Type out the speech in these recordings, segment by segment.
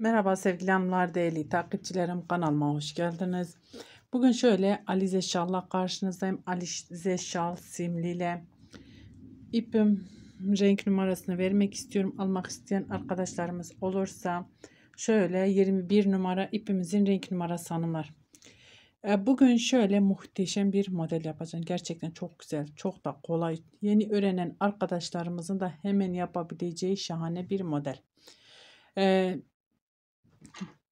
Merhaba sevgili hanımlar, değerli takipçilerim kanalıma hoş geldiniz. Bugün şöyle Alize Şal'la karşınızdayım. Alize Şal simliyle ipim renk numarasını vermek istiyorum. Almak isteyen arkadaşlarımız olursa şöyle 21 numara ipimizin renk numarası hanımlar. E, bugün şöyle muhteşem bir model yapacağım. Gerçekten çok güzel, çok da kolay. Yeni öğrenen arkadaşlarımızın da hemen yapabileceği şahane bir model. Ee,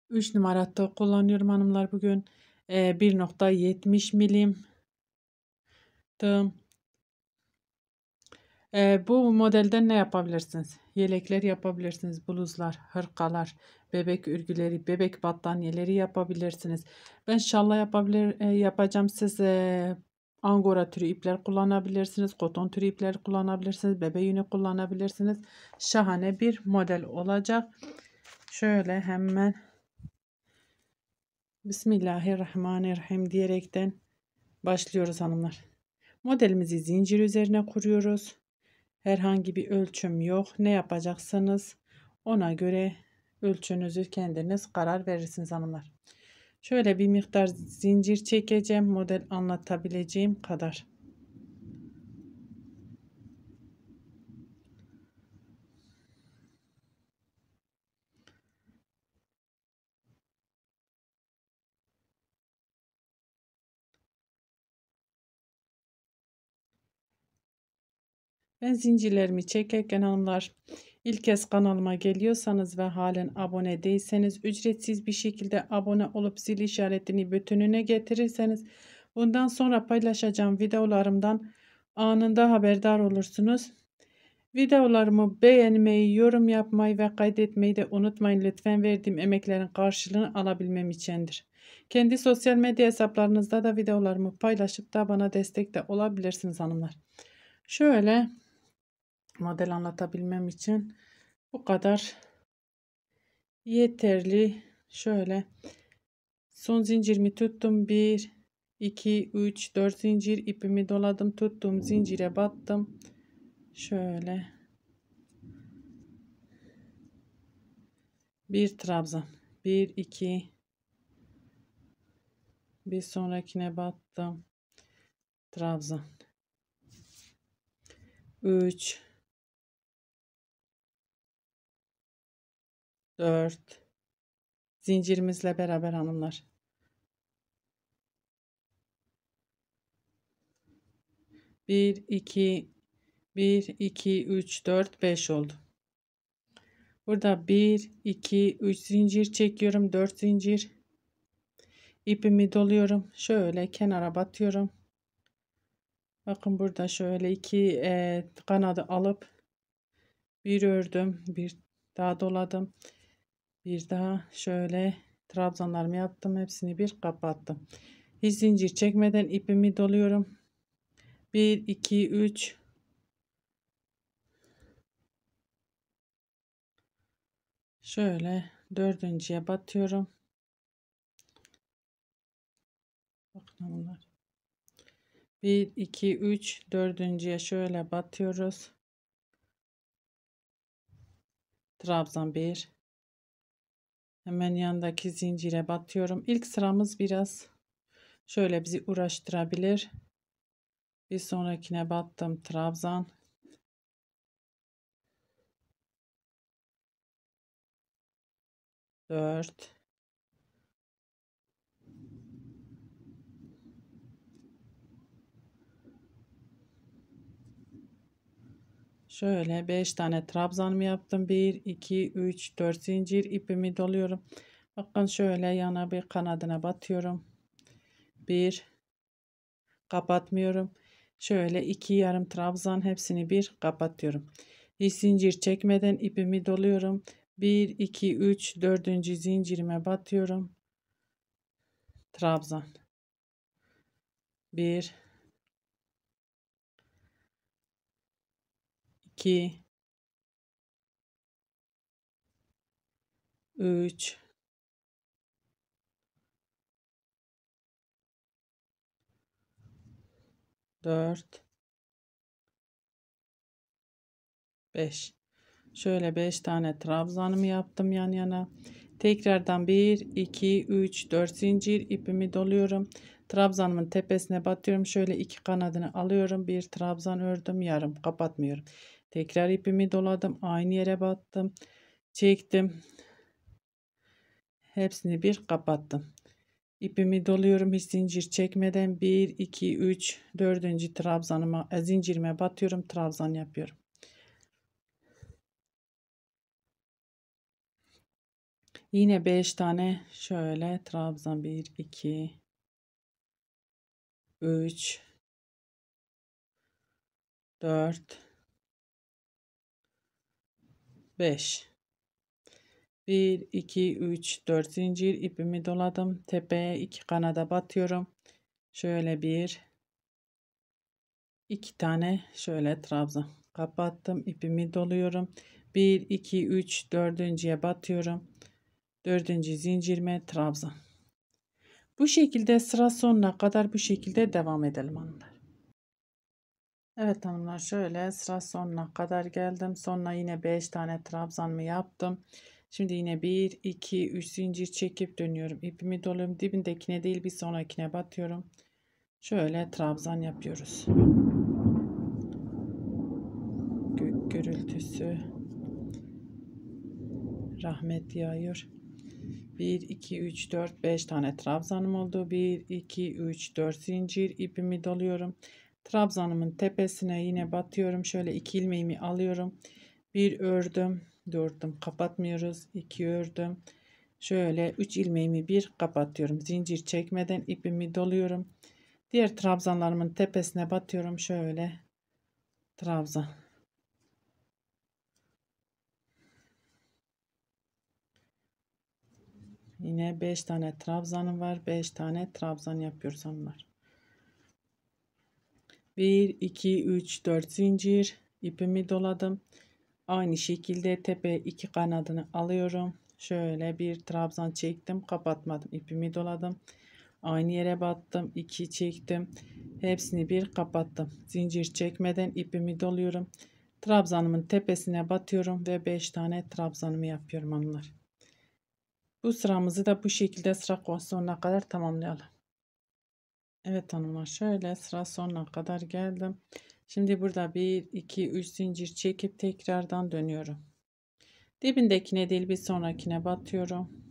3 numara kullanıyorum hanımlar bugün. E, ee, 1.70 milim. E, bu modelden ne yapabilirsiniz? Yelekler yapabilirsiniz, bluzlar, hırkalar, bebek ürgüleri, bebek battaniyeleri yapabilirsiniz. Ben şalla yapabilir, e, yapacağım. Siz e, angora türü ipler kullanabilirsiniz, koton türü ipler kullanabilirsiniz, bebe yünü kullanabilirsiniz. Şahane bir model olacak. Şöyle hemen Bismillahirrahmanirrahim diyerekten başlıyoruz hanımlar. Modelimizi zincir üzerine kuruyoruz. Herhangi bir ölçüm yok. Ne yapacaksınız? Ona göre ölçünüzü kendiniz karar verirsiniz hanımlar. Şöyle bir miktar zincir çekeceğim. Model anlatabileceğim kadar. Ben zincirlerimi çekerken hanımlar ilk kez kanalıma geliyorsanız ve halen abone değilseniz ücretsiz bir şekilde abone olup zil işaretini bütününe getirirseniz bundan sonra paylaşacağım videolarımdan anında haberdar olursunuz. Videolarımı beğenmeyi, yorum yapmayı ve kaydetmeyi de unutmayın lütfen verdiğim emeklerin karşılığını alabilmem içindir. Kendi sosyal medya hesaplarınızda da videolarımı paylaşıp da bana destek de olabilirsiniz hanımlar. Şöyle model anlatabilmem için bu kadar yeterli. Şöyle son zincirimi tuttum. 1 2 3 4 zincir ipimi doladım, tuttum, zincire battım. Şöyle bir trabzan. 1 2 bir sonrakine battım. Trabzan. 3 4 zincirimizle beraber hanımlar. Bir, iki, bir, iki, üç, dört, beş oldu. Burada bir, iki, üç zincir çekiyorum. Dört zincir. İpimi doluyorum. Şöyle kenara batıyorum. Bakın burada şöyle iki e, kanadı alıp bir ördüm. Bir daha doladım. Bir daha şöyle trabzanlarımı yaptım. Hepsini bir kapattım. Hiç zincir çekmeden ipimi doluyorum. 1, 2, 3, şöyle dördüncüye batıyorum. Bakın bunlar. 1, 2, 3, dördüncüye şöyle batıyoruz. Trabzan 1, Hemen yandaki zincire batıyorum. İlk sıramız biraz şöyle bizi uğraştırabilir. Bir sonrakine battım. Trabzan. Dört. Şöyle 5 tane trabzanımı yaptım. 1, 2, 3, 4 zincir ipimi doluyorum. Bakın şöyle yana bir kanadına batıyorum. 1 kapatmıyorum. Şöyle iki yarım trabzan hepsini bir kapatıyorum. Hiç zincir çekmeden ipimi doluyorum. 1, 2, 3, 4. zincirime batıyorum. Trabzan. 1 2 3 4 5 şöyle 5 tane trabzanımı yaptım yan yana tekrardan 1 2 3 4 zincir ipimi doluyorum trabzanımın tepesine batıyorum şöyle iki kanadını alıyorum bir trabzan ördüm yarım kapatmıyorum Tekrar ipimi doladım. Aynı yere battım. Çektim. Hepsini bir kapattım. İpimi doluyorum hiç zincir çekmeden 1 2 3 4. trabzanıma e, zincirime batıyorum trabzan yapıyorum. Yine 5 tane şöyle trabzan 1 2 3 4 5 1 2 3 4 zincir ipimi doladım tepeye iki kanada batıyorum şöyle bir iki tane şöyle trabzan kapattım ipimi doluyorum 1 2 3 dördüncüye batıyorum dördüncü zincirime trabzan bu şekilde sıra sonuna kadar bu şekilde devam edelim hanımlar Evet hanımlar şöyle sıra sonuna kadar geldim. Sonuna yine 5 tane trabzanımı yaptım. Şimdi yine 1, 2, 3 zincir çekip dönüyorum. İpimi doluyorum. Dibindekine değil bir sonrakine batıyorum. Şöyle trabzan yapıyoruz. Gök gürültüsü. Rahmet yağıyor. 1, 2, 3, 4, 5 tane trabzanım oldu. 1, 2, 3, 4 zincir ipimi doluyorum. Trabzanımın tepesine yine batıyorum. Şöyle iki ilmeğimi alıyorum. Bir ördüm. Dördüm kapatmıyoruz. iki ördüm. Şöyle üç ilmeğimi bir kapatıyorum. Zincir çekmeden ipimi doluyorum. Diğer trabzanlarımın tepesine batıyorum. Şöyle trabzan. Yine 5 tane trabzanım var. 5 tane trabzan yapıyoruz onlar. 1 2 3 4 zincir ipimi doladım aynı şekilde tepe iki kanadını alıyorum şöyle bir trabzan çektim kapatmadım ipimi doladım aynı yere battım 2 çektim hepsini bir kapattım zincir çekmeden ipimi doluyorum trabzanımın tepesine batıyorum ve 5 tane trabzanımı yapıyorum onlar bu sıramızı da bu şekilde sıra sonuna kadar tamamlayalım Evet hanımlar şöyle sıra sonuna kadar geldim. Şimdi burada 1 2 3 zincir çekip tekrardan dönüyorum. Dibindekine değil bir sonrakine batıyorum.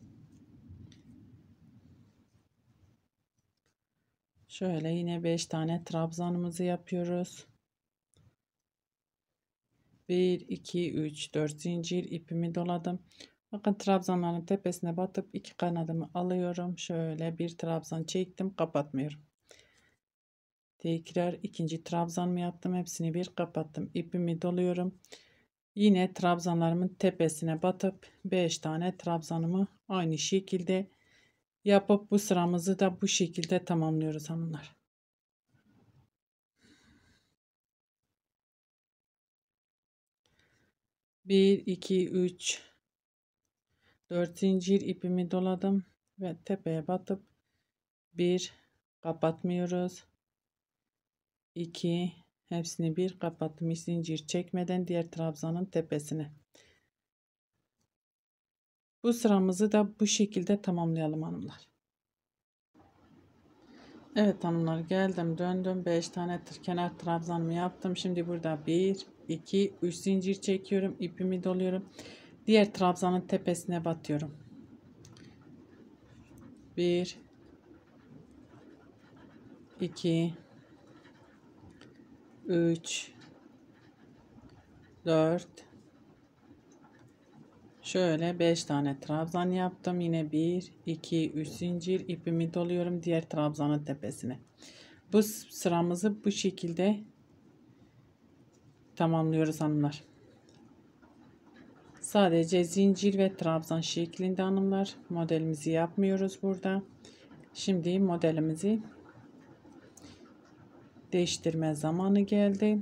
Şöyle yine 5 tane trabzanımızı yapıyoruz. 1 2 3 4 zincir ipimi doladım. Bakın trabzanların tepesine batıp iki kanadımı alıyorum. Şöyle bir trabzan çektim, kapatmıyorum tekrar ikinci trabzanımı yaptım hepsini bir kapattım ipimi doluyorum yine trabzanlarımın tepesine batıp 5 tane trabzanımı aynı şekilde yapıp bu sıramızı da bu şekilde tamamlıyoruz hanımlar Bir, iki, üç, dört zincir ipimi doladım ve tepeye batıp bir kapatmıyoruz 2 hepsini bir kapattım zincir çekmeden diğer trabzanın tepesine bu sıramızı da bu şekilde tamamlayalım hanımlar Evet hanımlar geldim döndüm 5 tane kenar trabzanımı yaptım şimdi burada 1 2 3 zincir çekiyorum ipimi doluyorum diğer trabzanın tepesine batıyorum 1 2 3 4 şöyle 5 tane trabzan yaptım yine 1 2 3 zincir ipimi doluyorum diğer trabzanın tepesine bu sıramızı bu şekilde tamamlıyoruz hanımlar sadece zincir ve trabzan şeklinde hanımlar modelimizi yapmıyoruz burada şimdi modelimizi değiştirme zamanı geldi.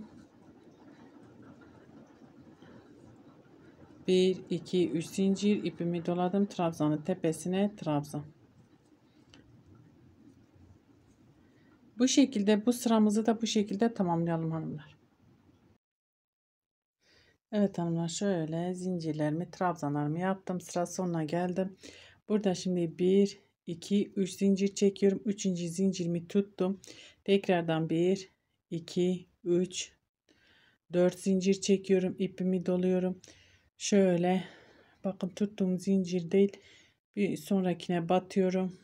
1 2 3 zincir ipimi doladım trabzanın tepesine trabzan. Bu şekilde bu sıramızı da bu şekilde tamamlayalım hanımlar. Evet hanımlar şöyle zincirlerimi trabzanlarımı yaptım. Sıra sonuna geldim. Burada şimdi 1 2 3 zincir çekiyorum. 3. zincirimi tuttum. Tekrardan 1, 2, 3, 4 zincir çekiyorum. ipimi doluyorum. Şöyle bakın tuttuğum zincir değil. Bir sonrakine batıyorum.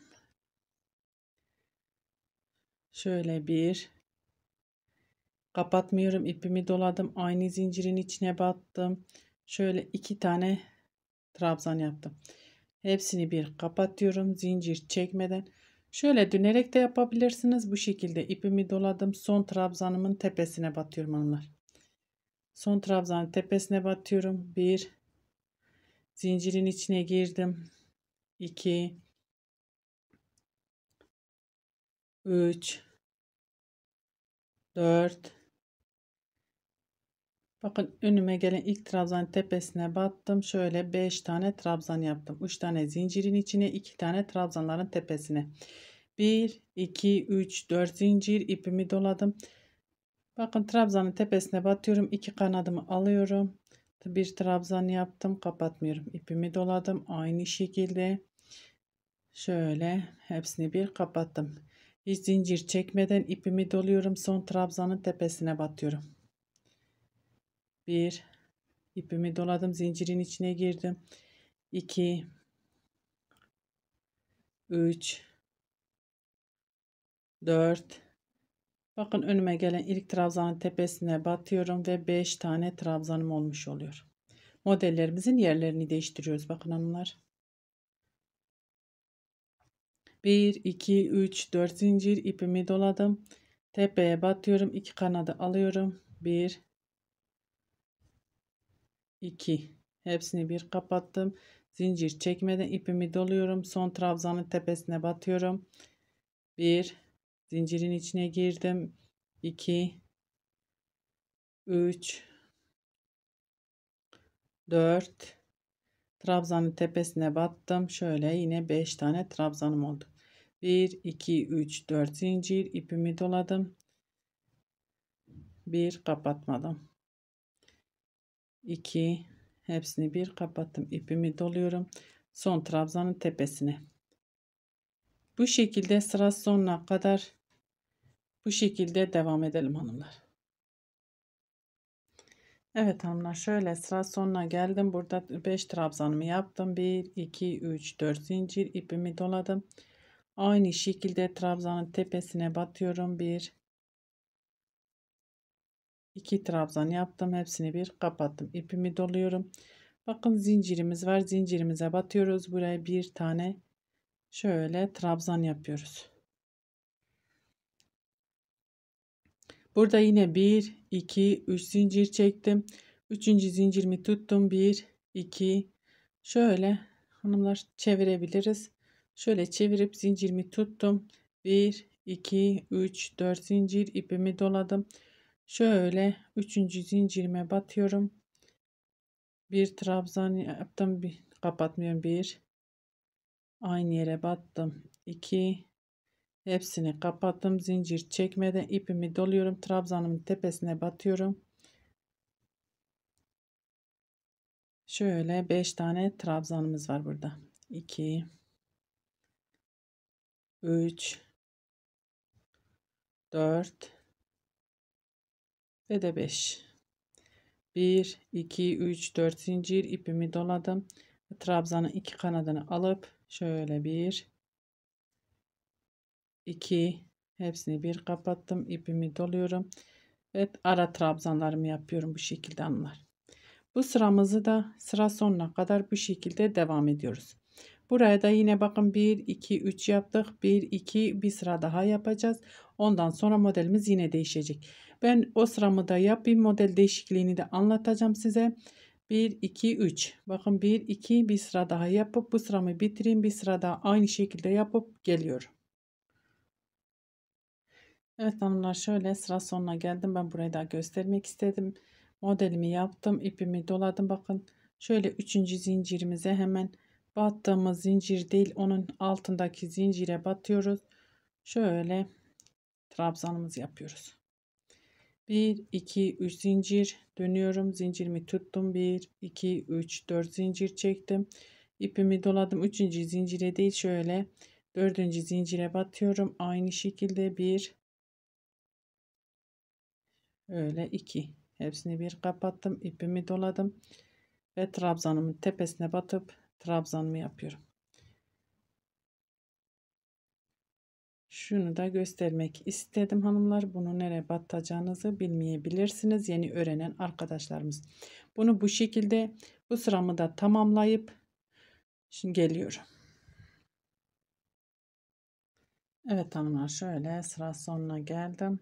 Şöyle bir kapatmıyorum. ipimi doladım. Aynı zincirin içine battım. Şöyle iki tane trabzan yaptım. Hepsini bir kapatıyorum. Zincir çekmeden. Şöyle dönerek de yapabilirsiniz. Bu şekilde ipimi doladım. Son trabzanımın tepesine batıyorum hanımlar. Son trabzanın tepesine batıyorum. 1 Zincirin içine girdim. 2 3 4 Bakın önüme gelen ilk trabzan tepesine battım. Şöyle 5 tane trabzan yaptım. 3 tane zincirin içine 2 tane trabzanların tepesine. 1, 2, 3, 4 zincir ipimi doladım. Bakın trabzanın tepesine batıyorum. 2 kanadımı alıyorum. Bir trabzan yaptım. Kapatmıyorum. İpimi doladım. Aynı şekilde. Şöyle hepsini bir kapattım. Hiç zincir çekmeden ipimi doluyorum. Son trabzanın tepesine batıyorum. 1 ipimi doladım zincirin içine girdim 2 3 4 bakın önüme gelen ilk trabzanın tepesine batıyorum ve 5 tane trabzanım olmuş oluyor modellerimizin yerlerini değiştiriyoruz bakın hanımlar 1 2 3 4 zincir ipimi doladım tepeye batıyorum iki kanadı alıyorum 1 2 hepsini bir kapattım zincir çekmeden ipimi doluyorum son trabzanın tepesine batıyorum 1 zincirin içine girdim 2 3 4 trabzanın tepesine battım şöyle yine 5 tane trabzanım oldu 1 2 3 4 zincir ipimi doladım bir kapatmadım 2 hepsini bir kapattım. ipimi doluyorum. Son trabzanın tepesine. Bu şekilde sıra sonuna kadar bu şekilde devam edelim hanımlar. Evet hanımlar şöyle sıra sonuna geldim. Burada 5 trabzanımı yaptım. 1, 2, 3, 4 zincir ipimi doladım. Aynı şekilde trabzanın tepesine batıyorum. 1, 2 trabzan yaptım. Hepsini bir kapattım. İpimi doluyorum. Bakın zincirimiz var. Zincirimize batıyoruz. Buraya bir tane şöyle trabzan yapıyoruz. Burada yine 1, 2, 3 zincir çektim. 3. zincirimi tuttum. 1, 2, şöyle hanımlar çevirebiliriz. Şöyle çevirip zincirimi tuttum. 1, 2, 3, 4 zincir ipimi doladım. Şöyle üçüncü zincirime batıyorum. Bir trabzan yaptım. Bir, kapatmıyorum. Bir. Aynı yere battım. iki, Hepsini kapattım. Zincir çekmeden ipimi doluyorum. Trabzanımın tepesine batıyorum. Şöyle 5 tane trabzanımız var burada. 2 3 4 ve de 5. 1, 2, 3, 4 zincir ipimi doladım. Trabzanın iki kanadını alıp şöyle bir, iki, hepsini bir kapattım. İpimi doluyorum. Evet ara trabzanlarımı yapıyorum bu şekilde hanımlar. Bu sıramızı da sıra sonuna kadar bu şekilde devam ediyoruz. Buraya da yine bakın 1 2 3 yaptık. 1 2 bir sıra daha yapacağız. Ondan sonra modelimiz yine değişecek. Ben o sıramı da yapayım. Model değişikliğini de anlatacağım size. 1, 2, 3. Bakın 1, 2 bir sıra daha yapıp bu sıramı bitireyim. Bir sıra daha aynı şekilde yapıp geliyorum. Evet hanımlar şöyle sıra sonuna geldim. Ben burayı da göstermek istedim. Modelimi yaptım. ipimi doladım. Bakın şöyle 3. zincirimize hemen battığımız zincir değil onun altındaki zincire batıyoruz. Şöyle trabzanımızı yapıyoruz. 1 2 3 zincir dönüyorum zincirimi tuttum 1 2 3 4 zincir çektim ipimi doladım 3. zincire değil şöyle 4. zincire batıyorum aynı şekilde 1 öyle 2 hepsini bir kapattım ipimi doladım ve trabzanımın tepesine batıp trabzanımı yapıyorum Şunu da göstermek istedim hanımlar. Bunu nereye batacağınızı bilmeyebilirsiniz yeni öğrenen arkadaşlarımız. Bunu bu şekilde bu sıramı da tamamlayıp şimdi geliyorum. Evet hanımlar şöyle sıra sonuna geldim.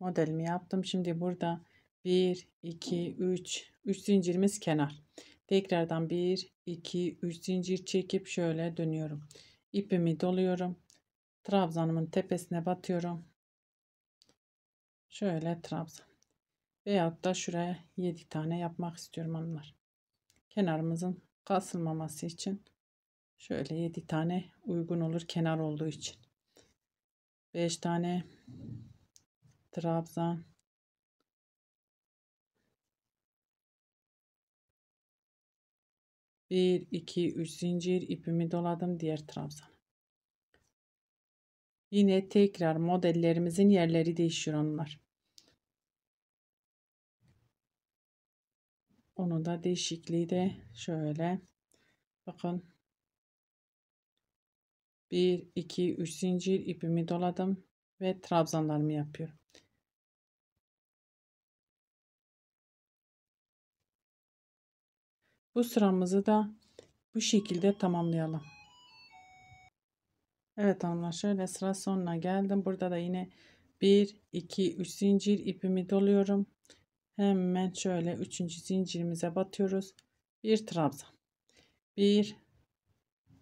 Modelimi yaptım. Şimdi burada 1, 2, 3, 3 zincirimiz kenar. Tekrardan 1, 2, 3 zincir çekip şöyle dönüyorum. İpimi doluyorum. Trabzanımın tepesine batıyorum. Şöyle trabzan. Veyahut da şuraya 7 tane yapmak istiyorum hanımlar. Kenarımızın kasılmaması için şöyle 7 tane uygun olur kenar olduğu için. 5 tane trabzan. Bir, iki, üç zincir ipimi doladım diğer trabzanı. Yine tekrar modellerimizin yerleri değişiyor onlar. Onu da değişikliği de şöyle. Bakın. 1, 2, 3 zincir ipimi doladım ve trabzanlarımı yapıyorum. Bu sıramızı da bu şekilde tamamlayalım. Evet hanımlar şöyle sıra sonuna geldim. Burada da yine 1, 2, 3 zincir ipimi doluyorum. Hemen şöyle 3. zincirimize batıyoruz. Bir trabzan. 1,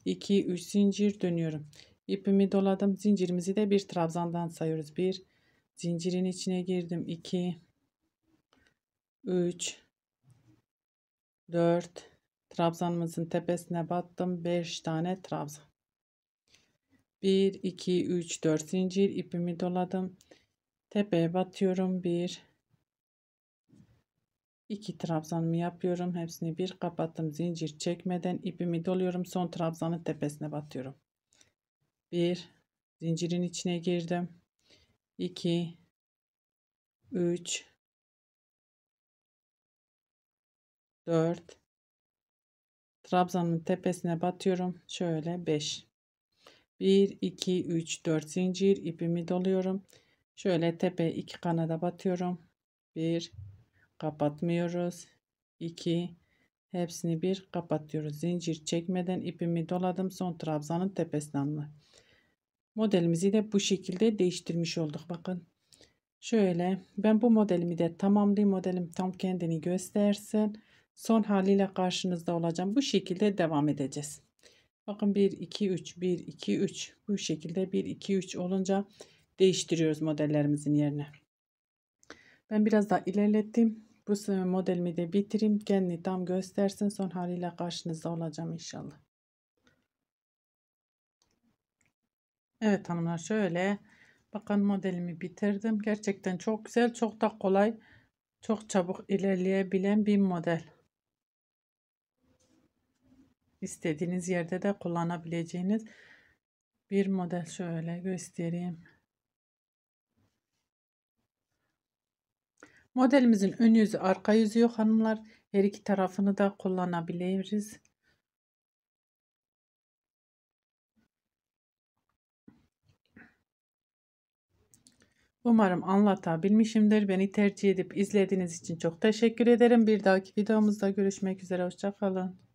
2, 3 zincir dönüyorum. İpimi doladım. Zincirimizi de bir trabzandan sayıyoruz. 1, zincirin içine girdim. 2, 3, 4, trabzanımızın tepesine battım. 5 tane trabzan. 1 2 3 4 zincir ipimi doladım tepeye batıyorum 1 2 trabzanımı yapıyorum hepsini bir kapattım zincir çekmeden ipimi doluyorum son trabzanın tepesine batıyorum 1 zincirin içine girdim 2 3 4 trabzanın tepesine batıyorum şöyle 5 1 2 3 4 zincir ipimi doluyorum. Şöyle tepe iki kanada batıyorum. 1 kapatmıyoruz. 2 hepsini bir kapatıyoruz. Zincir çekmeden ipimi doladım. Son trabzanın tepesine alma. Modelimizi de bu şekilde değiştirmiş olduk. Bakın. Şöyle ben bu modelimi de tamamlayayım. Modelim tam kendini göstersin. Son haliyle karşınızda olacağım. Bu şekilde devam edeceğiz. Bakın 1, 2, 3, 1, 2, 3. Bu şekilde 1, 2, 3 olunca değiştiriyoruz modellerimizin yerine. Ben biraz daha ilerlettim. Bu modelimi de bitireyim. Kendini tam göstersin. Son haliyle karşınızda olacağım inşallah. Evet hanımlar şöyle. Bakın modelimi bitirdim. Gerçekten çok güzel. Çok da kolay. Çok çabuk ilerleyebilen bir model istediğiniz yerde de kullanabileceğiniz bir model şöyle göstereyim. Modelimizin ön yüzü arka yüzü yok hanımlar. Her iki tarafını da kullanabiliriz. Umarım anlatabilmişimdir. Beni tercih edip izlediğiniz için çok teşekkür ederim. Bir dahaki videomuzda görüşmek üzere. Hoşçakalın.